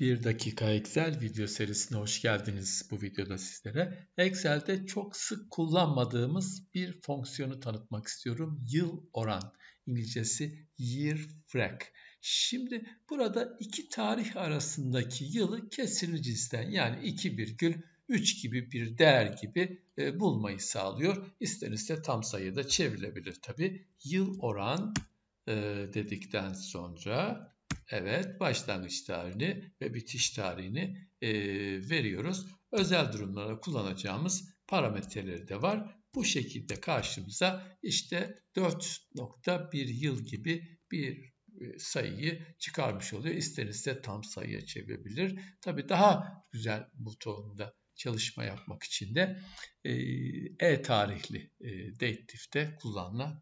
1 dakika Excel video serisine hoş geldiniz. Bu videoda sizlere Excel'de çok sık kullanmadığımız bir fonksiyonu tanıtmak istiyorum. Yıl oran. İngilizcesi year Frac. Şimdi burada iki tarih arasındaki yılı kesirli cinsten yani 2, 3 gibi bir değer gibi e, bulmayı sağlıyor. İster iste tam sayıda çevrilebilir tabi. Yıl oran e, dedikten sonra Evet başlangıç tarihini ve bitiş tarihini e, veriyoruz. Özel durumlarda kullanacağımız parametreleri de var. Bu şekilde karşımıza işte 4.1 yıl gibi bir e, sayıyı çıkarmış oluyor. İster tam sayıya çevirebilir. Tabii daha güzel butonunda çalışma yapmak için de e, e-tarihli e, e kullanılabilir.